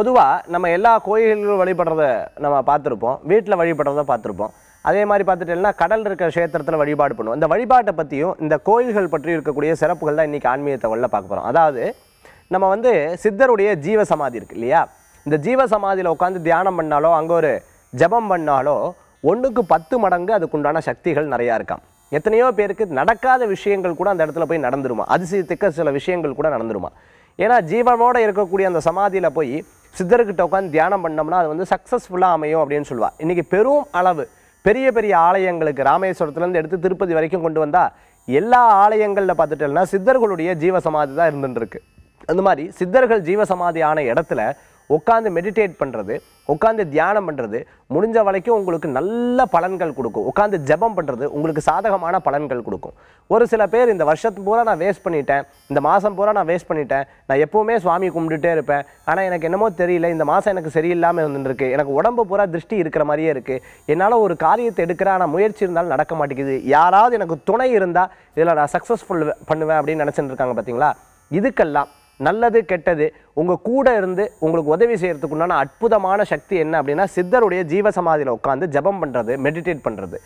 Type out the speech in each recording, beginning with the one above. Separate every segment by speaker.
Speaker 1: பொதுவாக நம்ம எல்லா கோயில்களும் வழிபடுறத நம்ம பார்த்துருப்போம் வீட்டில் வழிபடுறத பார்த்துருப்போம் அதே மாதிரி பார்த்துட்டேன்னா கடல் இருக்கிற கஷேத்திரத்தில் வழிபாடு பண்ணுவோம் இந்த வழிபாட்டை பற்றியும் இந்த கோயில்கள் பற்றி இருக்கக்கூடிய சிறப்புகள் தான் இன்றைக்கி ஆன்மீகத்தை உள்ள பார்க்க போகிறோம் அதாவது நம்ம வந்து சித்தருடைய ஜீவ சமாதி இருக்குது இல்லையா இந்த ஜீவ சமாதியில் உட்காந்து தியானம் பண்ணாலோ அங்கே ஒரு ஜபம் பண்ணாலோ ஒன்றுக்கு பத்து மடங்கு அதுக்குண்டான சக்திகள் நிறையா இருக்காம் எத்தனையோ பேருக்கு நடக்காத விஷயங்கள் கூட அந்த இடத்துல போய் நடந்துருமா அதிசயத்துக்கு சில விஷயங்கள் கூட நடந்துருமா ஏன்னா ஜீவனோடு இருக்கக்கூடிய அந்த சமாதியில் போய் சித்தர்கிட்ட உட்காந்து தியானம் பண்ணோம்னா அது வந்து சக்ஸஸ்ஃபுல்லாக அமையும் அப்படின்னு சொல்லுவாள் இன்றைக்கி பெரும் அளவு பெரிய பெரிய ஆலயங்களுக்கு ராமேஸ்வரத்துலேருந்து எடுத்து திருப்பதி வரைக்கும் கொண்டு வந்தால் எல்லா ஆலயங்களில் பார்த்துட்டோம்னா சித்தர்களுடைய ஜீவசமாதி தான் இருந்துட்டுருக்கு அந்த மாதிரி சித்தர்கள் ஜீவசமாதி ஆன இடத்துல உட்காந்து மெடிடேட் பண்ணுறது உட்காந்து தியானம் பண்ணுறது முடிஞ்ச வரைக்கும் உங்களுக்கு நல்ல பலன்கள் கொடுக்கும் உட்காந்து ஜபம் பண்ணுறது உங்களுக்கு சாதகமான பலன்கள் கொடுக்கும் ஒரு சில பேர் இந்த வருஷத்து பூரா நான் வேஸ்ட் பண்ணிட்டேன் இந்த மாதம் பூரா நான் வேஸ்ட் பண்ணிட்டேன் நான் எப்போவுமே சுவாமி கும்பிட்டுட்டே இருப்பேன் ஆனால் எனக்கு என்னமோ தெரியல இந்த மாதம் எனக்கு சரியில்லாமல் வந்துருக்கு எனக்கு உடம்பு பூரா திருஷ்டி இருக்கிற மாதிரியே இருக்குது என்னால் ஒரு காரியத்தை எடுக்கிற ஆனால் முயற்சி இருந்தாலும் நடக்க மாட்டேங்குது யாராவது எனக்கு துணை இருந்தால் இதில் நான் சக்ஸஸ்ஃபுல் பண்ணுவேன் அப்படின்னு நினச்சிட்டு இருக்காங்க பார்த்தீங்களா இதுக்கெல்லாம் நல்லது கெட்டது உங்கள் கூட இருந்து உங்களுக்கு உதவி செய்கிறதுக்குண்டான அற்புதமான சக்தி என்ன அப்படின்னா சித்தருடைய ஜீவசமாதியில் உட்காந்து ஜபம் பண்ணுறது மெடிடேட் பண்ணுறது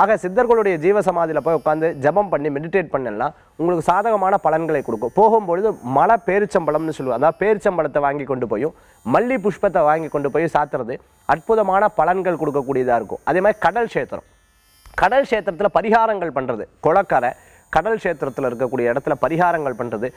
Speaker 1: ஆக சித்தர்களுடைய ஜீவசமாதியில் போய் உட்காந்து ஜபம் பண்ணி மெடிடேட் பண்ணலாம் உங்களுக்கு சாதகமான பலன்களை கொடுக்கும் போகும்பொழுது மழை பேரிச்சம்பழம்னு சொல்லுவோம் அதாவது பேரிச்சம்பழத்தை வாங்கி கொண்டு போயும் மல்லி புஷ்பத்தை வாங்கி கொண்டு போய் சாத்துறது அற்புதமான பலன்கள் கொடுக்கக்கூடியதாக இருக்கும் அதே மாதிரி கடல் சேத்திரம் கடல் சேத்திரத்தில் பரிகாரங்கள் பண்ணுறது குளக்கரை கடல் கஷேத்திரத்தில் இருக்கக்கூடிய இடத்துல பரிகாரங்கள் பண்ணுறது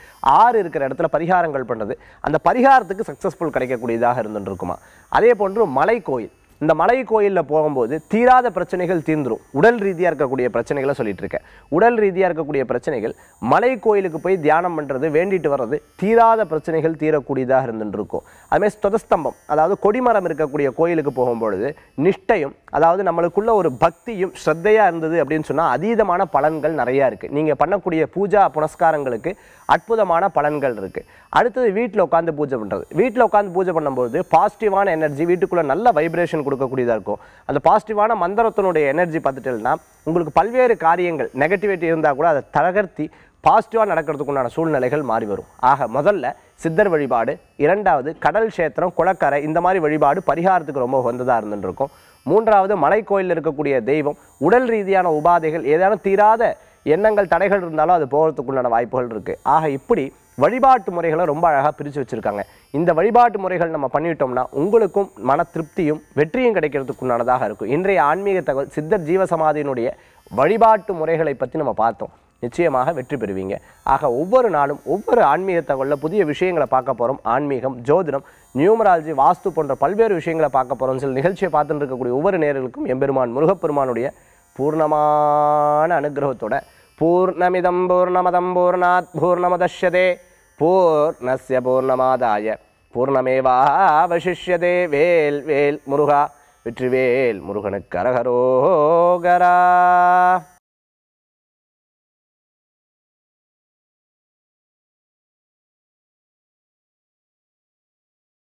Speaker 1: ஆறு இருக்கிற இடத்துல பரிகாரங்கள் பண்ணுறது அந்த பரிகாரத்துக்கு சக்ஸஸ்ஃபுல் கிடைக்கக்கூடியதாக இருந்துட்டு இருக்குமா அதே போன்று மலை கோயில் இந்த மலை கோயிலில் போகும்போது தீராத பிரச்சனைகள் தீர்ந்துடும் உடல் ரீதியாக இருக்கக்கூடிய பிரச்சனைகளை சொல்லிகிட்டு இருக்கேன் உடல் ரீதியாக இருக்கக்கூடிய பிரச்சனைகள் மலை கோயிலுக்கு போய் தியானம் பண்ணுறது வேண்டிட்டு வர்றது தீராத பிரச்சனைகள் தீரக்கூடியதாக இருந்துட்டு இருக்கும் அதுமாதிரி ஸ்தொதஸ்தம்பம் அதாவது கொடிமரம் இருக்கக்கூடிய கோயிலுக்கு போகும்பொழுது நிஷ்டையும் அதாவது நம்மளுக்குள்ள ஒரு பக்தியும் ஸ்ரத்தையாக இருந்தது அப்படின்னு சொன்னால் அதீதமான பலன்கள் நிறையா இருக்குது நீங்கள் பண்ணக்கூடிய பூஜா புனஸ்காரங்களுக்கு அற்புதமான பலன்கள் இருக்குது அடுத்தது வீட்டில் உட்காந்து பூஜை பண்ணுறது வீட்டில் உட்காந்து பூஜை பண்ணும்போது பாசிட்டிவான எனர்ஜி வீட்டுக்குள்ளே நல்ல வைப்ரேஷன் கொடுக்கக்கூடியதாக இருக்கும் அந்த பாசிட்டிவான மந்திரத்தினுடைய எனர்ஜி பார்த்துட்டேன்னா உங்களுக்கு பல்வேறு காரியங்கள் நெகட்டிவிட்டி இருந்தால் கூட அதை தகர்த்தி பாசிட்டிவாக நடக்கிறதுக்குண்டான சூழ்நிலைகள் மாறி வரும் ஆக முதல்ல சித்தர் வழிபாடு இரண்டாவது கடல் சேத்திரம் குளக்கரை இந்த மாதிரி வழிபாடு பரிகாரத்துக்கு ரொம்ப உகந்ததாக இருந்துருக்கும் மூன்றாவது மலை கோயிலில் இருக்கக்கூடிய தெய்வம் உடல் ரீதியான உபாதைகள் ஏதாவது தீராத எண்ணங்கள் தடைகள் இருந்தாலும் அது போகிறதுக்குள்ளான வாய்ப்புகள் இருக்குது ஆக இப்படி வழிபாட்டு முறைகளை ரொம்ப அழகாக பிரித்து வச்சுருக்காங்க இந்த வழிபாட்டு முறைகள் நம்ம பண்ணிவிட்டோம்னா உங்களுக்கும் மன திருப்தியும் வெற்றியும் கிடைக்கிறதுக்குண்டானதாக இருக்கும் இன்றைய ஆன்மீக தகவல் சித்தர் ஜீவசமாதியினுடைய வழிபாட்டு முறைகளை பற்றி நம்ம பார்த்தோம் நிச்சயமாக வெற்றி பெறுவீங்க ஆக ஒவ்வொரு நாளும் ஒவ்வொரு ஆன்மீக தகவலில் புதிய விஷயங்களை பார்க்க போகிறோம் ஆன்மீகம் ஜோதிடம் நியூமராலஜி வாஸ்து போன்ற பல்வேறு விஷயங்களை பார்க்க போகிறோம் சில நிகழ்ச்சியை பார்த்துட்டு இருக்கக்கூடிய ஒவ்வொரு நேர்களுக்கும் எம்பெருமான் முருகப்பெருமானுடைய பூர்ணமான அனுகிரகத்தோட பூர்ணமிதம் பூர்ணமதம் பூர்ணாத் பூர்ணமதே பூர்ணஸ்ய பூர்ணமாதாய பூர்ணமேவாவசிஷ்யதே வேல் வேல் முருகா வெற்றிவேல் முருகனுக்கரகரோகரா